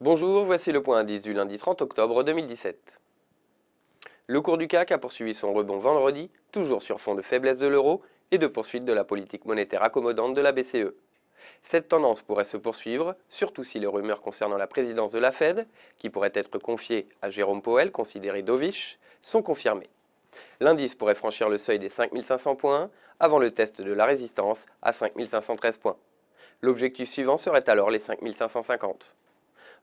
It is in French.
Bonjour, voici le point indice du lundi 30 octobre 2017. Le cours du CAC a poursuivi son rebond vendredi, toujours sur fond de faiblesse de l'euro et de poursuite de la politique monétaire accommodante de la BCE. Cette tendance pourrait se poursuivre, surtout si les rumeurs concernant la présidence de la Fed, qui pourrait être confiée à Jérôme Powell, considéré dovish, sont confirmées. L'indice pourrait franchir le seuil des 5500 points avant le test de la résistance à 5513 points. L'objectif suivant serait alors les 5550.